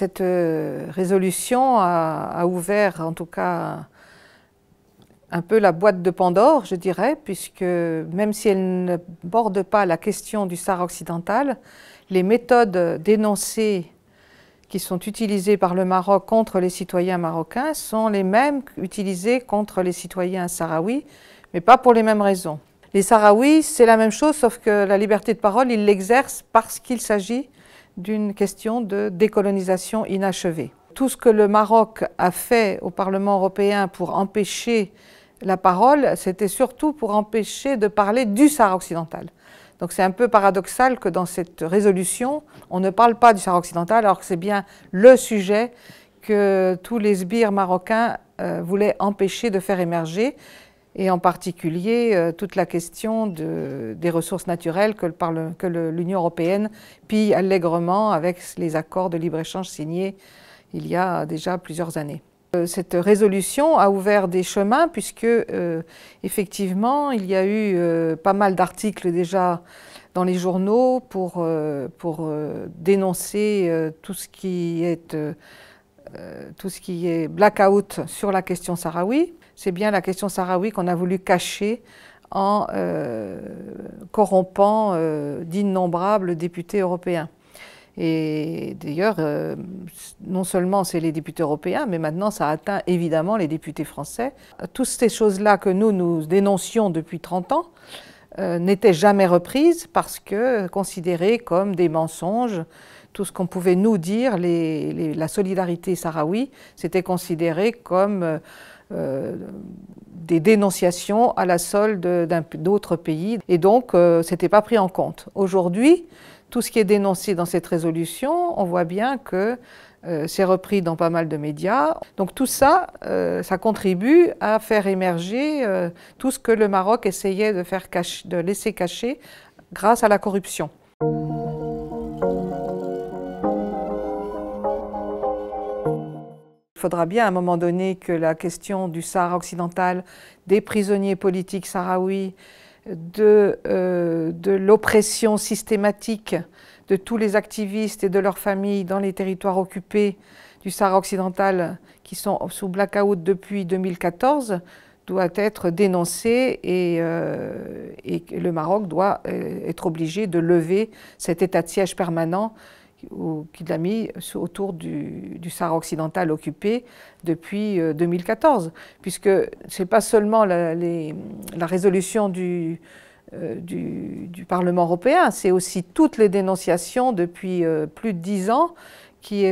cette euh, résolution a, ouvert en tout cas un peu la boîte de Pandore, je dirais, puisque même si elle ne borde pas la question du Sahara occidental, les méthodes dénoncées qui sont utilisées par le Maroc contre les citoyens marocains sont les mêmes utilisées contre les citoyens sahraouis, mais pas pour les mêmes raisons. Les sahraouis, c'est la même chose, sauf que la liberté de parole, ils l'exercent parce qu'il s'agit d'une question de décolonisation inachevée. Tout ce que le Maroc a fait au Parlement européen pour empêcher la parole, c'était surtout pour empêcher de parler du Sahara occidental. Donc c'est un peu paradoxal que dans cette résolution, on ne parle pas du Sahara occidental alors que c'est bien le sujet que tous les sbires marocains euh, voulaient empêcher de faire émerger et en particulier euh, toute la question des ressources naturelles que, l'Union européenne pille allègrement avec les accords de libre-échange signés il y a déjà plusieurs années. Euh, cette résolution a ouvert des chemins puisque euh, effectivement il y a eu pas mal d'articles déjà dans les journaux pour, pour dénoncer tout ce qui est tout ce qui est blackout sur la question sahraoui c'est bien la question sahraoui qu'on a voulu cacher en euh, corrompant euh, d'innombrables députés européens. Et d'ailleurs, euh, non seulement c'est les députés européens, mais maintenant ça atteint évidemment les députés français. Toutes ces choses-là que nous, nous dénoncions depuis 30 ans n'étaient jamais reprises parce que considérées comme des mensonges. Tout ce qu'on pouvait nous dire, la solidarité sahraoui, c'était considéré comme euh, des dénonciations à la solde d'autres pays. Et donc, euh, ce n'était pas pris en compte. Aujourd'hui, tout ce qui est dénoncé dans cette résolution, on voit bien que euh, c'est repris dans pas mal de médias. Donc tout ça, ça contribue à faire émerger tout ce que le Maroc essayait de, faire de laisser cacher grâce à la corruption. Il faudra bien à un moment donné que la question du Sahara occidental, des prisonniers politiques sahraouis, euh, de, l'oppression systématique de tous les activistes et de leurs familles dans les territoires occupés du Sahara occidental qui sont sous blackout depuis 2014 doit être dénoncée et, euh, et le Maroc doit euh, être obligé de lever cet état de siège permanent qui l'a mis autour du, du, Sahara occidental occupé depuis 2014, euh, puisque ce n'est pas seulement la, les, la résolution euh, du, du, Parlement européen, c'est aussi toutes les dénonciations depuis euh, plus de dix ans qui,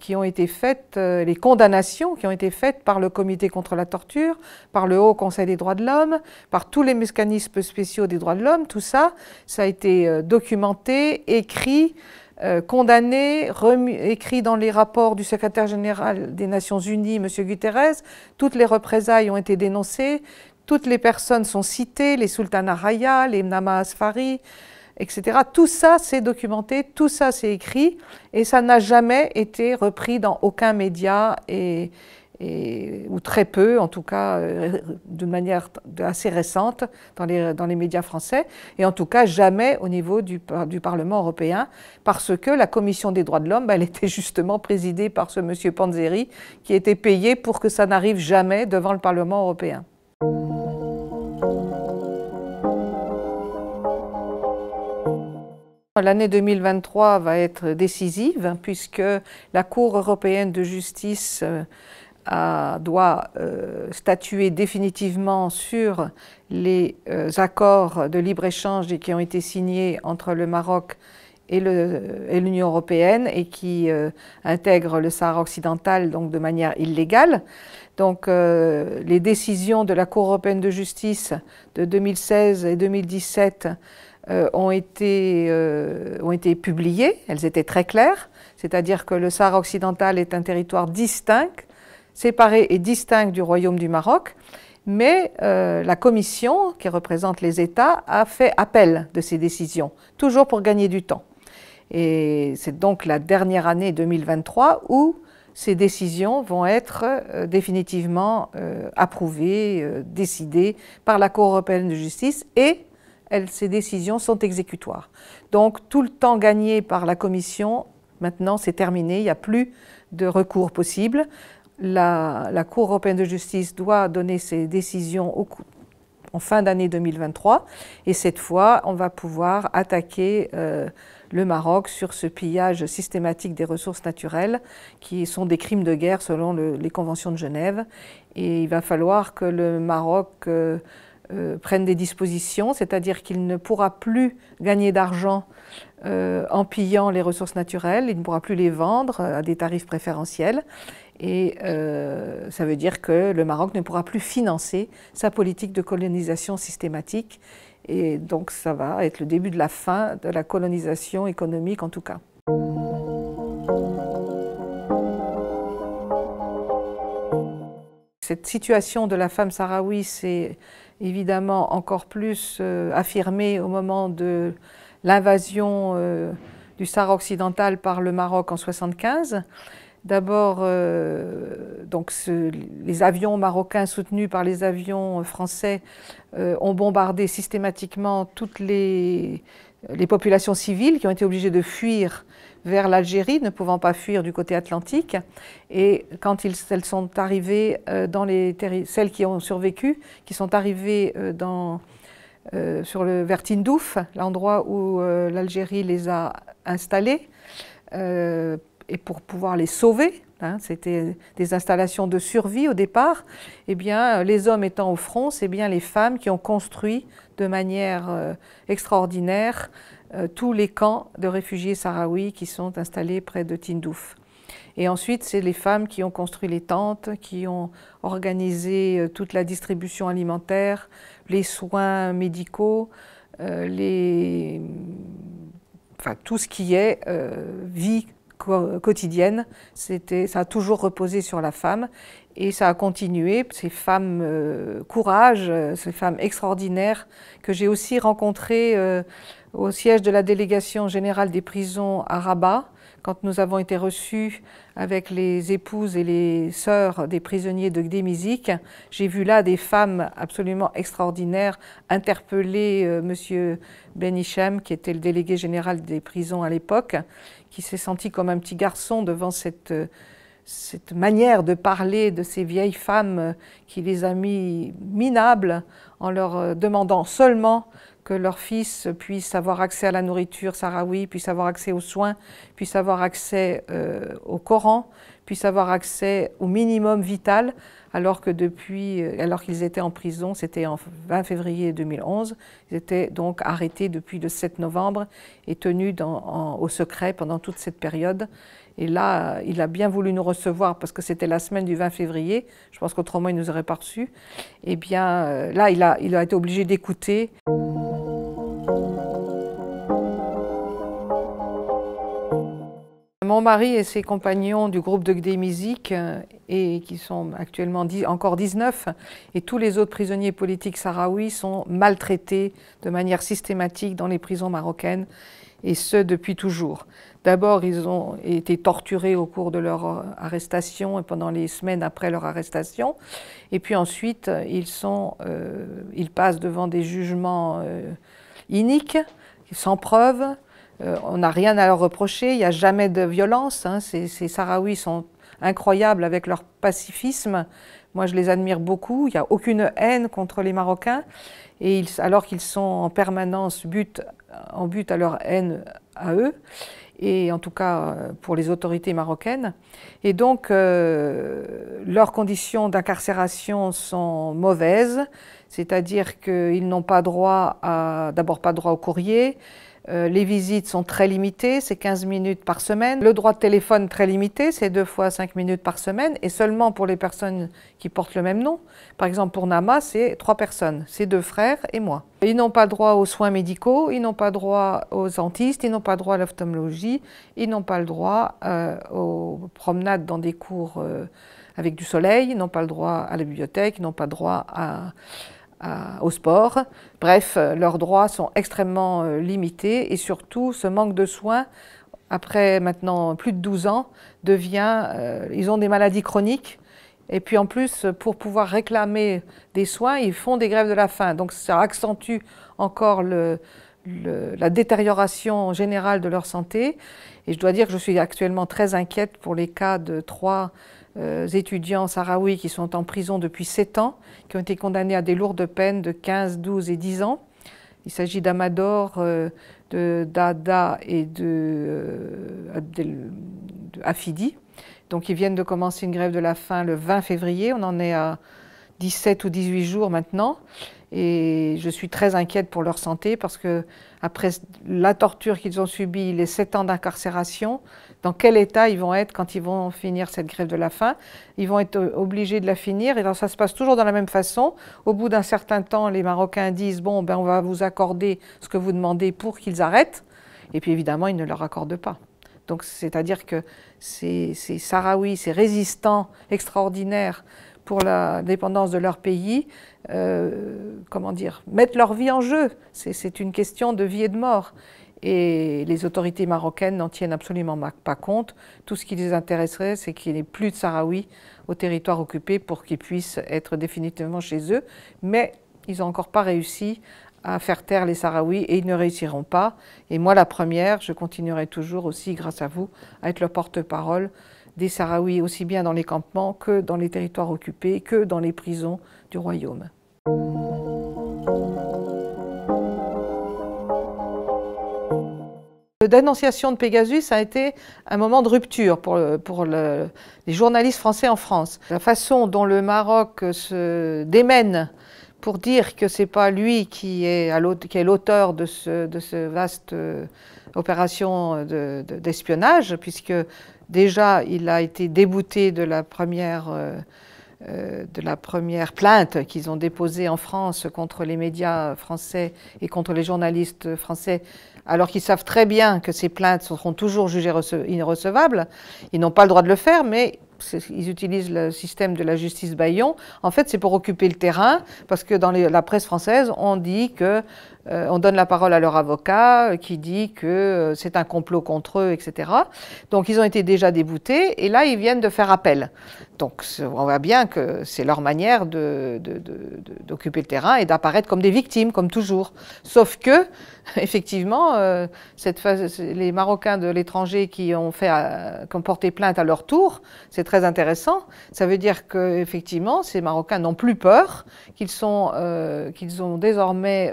qui, ont été faites, les condamnations qui ont été faites par le Comité contre la torture, par le Haut Conseil des droits de l'homme, par tous les mécanismes spéciaux des droits de l'homme, tout ça, ça a été documenté, écrit, euh, condamné, écrit dans les rapports du secrétaire général des Nations Unies, Monsieur Guterres. Toutes les représailles ont été dénoncées, toutes les personnes sont citées, les Sultana Raya, les Nama Asfari, etc. Tout ça, c'est documenté, tout ça, c'est écrit, et ça n'a jamais été repris dans aucun média. Et, ou très peu, en tout cas euh, d'une manière assez récente dans les, dans les médias français, et en tout cas jamais au niveau du, du Parlement européen, parce que la Commission des droits de l'homme, elle était justement présidée par ce monsieur Panzeri, qui était payé pour que ça n'arrive jamais devant le Parlement européen. L'année 2023 va être décisive puisque la Cour européenne de justice euh, doit euh, statuer définitivement sur les euh, accords de libre-échange qui ont été signés entre le Maroc et l'Union européenne et qui euh, intègrent le Sahara occidental donc de manière illégale. Donc les décisions de la Cour européenne de justice de 2016 et 2017 ont, ont été publiées, elles étaient très claires, c'est-à-dire que le Sahara occidental est un territoire distinct séparés et distinct du royaume du Maroc, mais euh, la commission qui représente les États a fait appel de ces décisions, toujours pour gagner du temps. Et c'est donc la dernière année 2023 où ces décisions vont être euh, définitivement euh, approuvées, décidées par la Cour européenne de justice et elles, ces décisions sont exécutoires. Donc tout le temps gagné par la commission, maintenant c'est terminé, il n'y a plus de recours possible la, Cour européenne de justice doit donner ses décisions en fin d'année 2023. Et cette fois, on va pouvoir attaquer euh, le Maroc sur ce pillage systématique des ressources naturelles qui sont des crimes de guerre selon les conventions de Genève. Et il va falloir que le Maroc euh, euh, prenne des dispositions, c'est-à-dire qu'il ne pourra plus gagner d'argent en pillant les ressources naturelles, il ne pourra plus les vendre à des tarifs préférentiels et euh, ça veut dire que le Maroc ne pourra plus financer sa politique de colonisation systématique. Et donc ça va être le début de la fin de la colonisation économique en tout cas. Cette situation de la femme sahraoui s'est évidemment encore plus euh, affirmée au moment de l'invasion euh, du Sahara occidental par le Maroc en 1975. D'abord, euh, donc les avions marocains soutenus par les avions français euh, ont bombardé systématiquement toutes les, populations civiles qui ont été obligées de fuir vers l'Algérie, ne pouvant pas fuir du côté atlantique. Et quand elles sont arrivées euh, dans les celles qui ont survécu, qui sont arrivées dans, sur le Vertindouf, Tindouf, l'endroit où l'Algérie les a installées et pour pouvoir les sauver, hein, c'était des installations de survie au départ, Et eh bien, les hommes étant au front, c'est bien les femmes qui ont construit de manière euh, extraordinaire euh, tous les camps de réfugiés sahraouis qui sont installés près de Tindouf. Et ensuite, c'est les femmes qui ont construit les tentes, qui ont organisé euh, toute la distribution alimentaire, les soins médicaux, les... enfin, tout ce qui est vie quotidienne. C'était, ça a toujours reposé sur la femme et ça a continué. Ces femmes euh, courage, euh, ces femmes extraordinaires que j'ai aussi rencontrées euh, au siège de la délégation générale des prisons à Rabat quand nous avons été reçus avec les épouses et les sœurs des prisonniers de Gdémizik, j'ai vu là des femmes absolument extraordinaires interpeller euh, Monsieur qui était le délégué général des prisons à l'époque, qui s'est senti comme un petit garçon devant cette euh, cette manière de parler de ces vieilles femmes euh, qui les a mis minables en leur demandant seulement que leur fils puisse avoir accès à la nourriture saraoui, puisse avoir accès aux soins, puisse avoir accès euh, au Coran, puisse avoir accès au minimum vital, alors que depuis, euh, alors qu'ils étaient en prison, c'était en 20 février 2011, ils étaient donc arrêtés depuis le 7 novembre et tenus au secret pendant toute cette période. Et là, il a bien voulu nous recevoir parce que c'était la semaine du 20 février. Je pense qu'autrement, il nous aurait pas reçus. Eh bien, euh, là, il a, il a été obligé d'écouter. mon mari et ses compagnons du groupe de Gdémizik, euh, et qui sont actuellement encore 19, et tous les autres prisonniers politiques sahraouis sont maltraités de manière systématique dans les prisons marocaines, et ce depuis toujours. D'abord, ils ont été torturés au cours de leur euh, arrestation et pendant les semaines après leur arrestation, et puis ensuite, euh, ils, passent devant des jugements iniques, sans preuve. Euh, on n'a rien à leur reprocher, il n'y a jamais de violence. Hein. Ces, Sahraouis sont incroyables avec leur pacifisme. Moi, je les admire beaucoup. Il n'y a aucune haine contre les Marocains. Et alors qu'ils sont en permanence en but à leur haine à eux, et en tout cas euh, pour les autorités marocaines. Et donc, euh, leurs conditions d'incarcération sont mauvaises, c'est-à-dire qu'ils n'ont pas droit d'abord pas droit au courrier, euh, les visites sont très limitées, c'est 15 minutes par semaine. Le droit de téléphone très limité, c'est deux fois 5 minutes par semaine, et seulement pour les personnes qui portent le même nom. Par exemple, pour Nama, c'est trois personnes, c'est deux frères et moi. Ils n'ont pas droit aux soins médicaux, ils n'ont pas droit aux dentistes, ils n'ont pas droit à l'ophtalmologie, ils n'ont pas le droit euh, aux promenades dans des cours euh, avec du soleil, ils n'ont pas le droit à la bibliothèque, ils n'ont pas droit à au sport. Bref, euh, leurs droits sont extrêmement euh, limités et surtout ce manque de soins après maintenant plus de 12 ans, devient, euh, ils ont des maladies chroniques. Et puis en plus, pour pouvoir réclamer des soins, ils font des grèves de la faim. Donc ça accentue encore le, la détérioration générale de leur santé. Et je dois dire que je suis actuellement très inquiète pour les cas de trois euh, étudiants sahraouis qui sont en prison depuis sept ans, qui ont été condamnés à des lourdes peines de 15, 12 et 10 ans. Il s'agit d'Amador, euh, de Dada et de, euh, Donc ils viennent de commencer une grève de la faim le 20 février. On en est à 17 ou 18 jours maintenant. Et je suis très inquiète pour leur santé parce que, après la torture qu'ils ont subie, les 7 ans d'incarcération, dans quel état ils vont être quand ils vont finir cette grève de la faim Ils vont être euh, obligés de la finir. Et ça se passe toujours de la même façon. Au bout d'un certain temps, les Marocains disent Bon, ben, on va vous accorder ce que vous demandez pour qu'ils arrêtent. Et puis, évidemment, ils ne leur accordent pas. Donc, c'est-à-dire que ces, ces Sahraouis, ces résistants extraordinaires, pour la dépendance de leur pays, euh, comment dire, mettent leur vie en jeu. C'est une question de vie et de mort. Et les autorités marocaines n'en tiennent absolument pas compte. Tout ce qui les intéresserait, c'est qu'il n'y ait plus de Sahraouis au territoire occupé pour qu'ils puissent être définitivement chez eux. Mais ils n'ont encore pas réussi à faire taire les Sahraouis et ils ne réussiront pas. Et moi, la première, je continuerai toujours aussi, grâce à vous, à être leur porte-parole des Sahraouis, aussi bien dans les campements que dans les territoires occupés, que dans les prisons du royaume. dénonciation de Pegasus a été un moment de rupture pour, pour les journalistes français en France. La façon dont le Maroc se démène pour dire que ce n'est pas lui qui est l'auteur de ce, de ce vaste euh, opération d'espionnage, puisque Déjà, il a été débouté de la première, euh, euh, de la première plainte qu'ils ont déposée en France contre les médias français et contre les journalistes français, alors qu'ils savent très bien que ces plaintes seront toujours jugées irrecevables. Ils n'ont pas le droit de le faire, mais ils utilisent le système de la justice Bayon. En fait, c'est pour occuper le terrain, parce que dans la presse française, on dit que euh, on donne la parole à leur avocat euh, qui dit que euh, c'est un complot contre eux, etc. Donc ils ont été déjà déboutés et là ils viennent de faire appel. Donc on voit bien que c'est leur manière d'occuper de, de, le terrain et d'apparaître comme des victimes, comme toujours. Sauf que, effectivement, cette phase, les Marocains de l'étranger qui, ont fait, porté plainte à leur tour, c'est très intéressant. Ça veut dire que effectivement ces Marocains n'ont plus peur, qu'ils sont, qu'ils ont désormais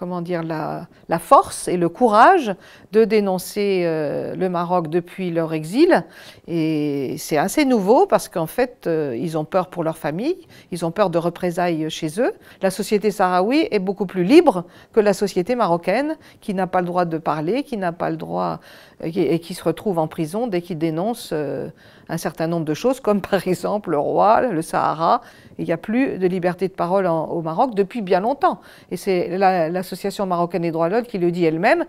comment dire, la, force et le courage de dénoncer euh, le Maroc depuis leur exil. Et c'est assez nouveau parce qu'en fait, euh, ils ont peur pour leur famille, ils ont peur de représailles chez eux. La société sahraoui est beaucoup plus libre que la société marocaine qui n'a pas le droit de parler, qui n'a pas le droit euh, et qui se retrouve en prison dès qu'ils dénoncent un certain nombre de choses, comme par exemple le roi, le Sahara. Il n'y a plus de liberté de parole au Maroc depuis bien longtemps. Et c'est l'Association marocaine des droits de l'homme qui le dit elle-même.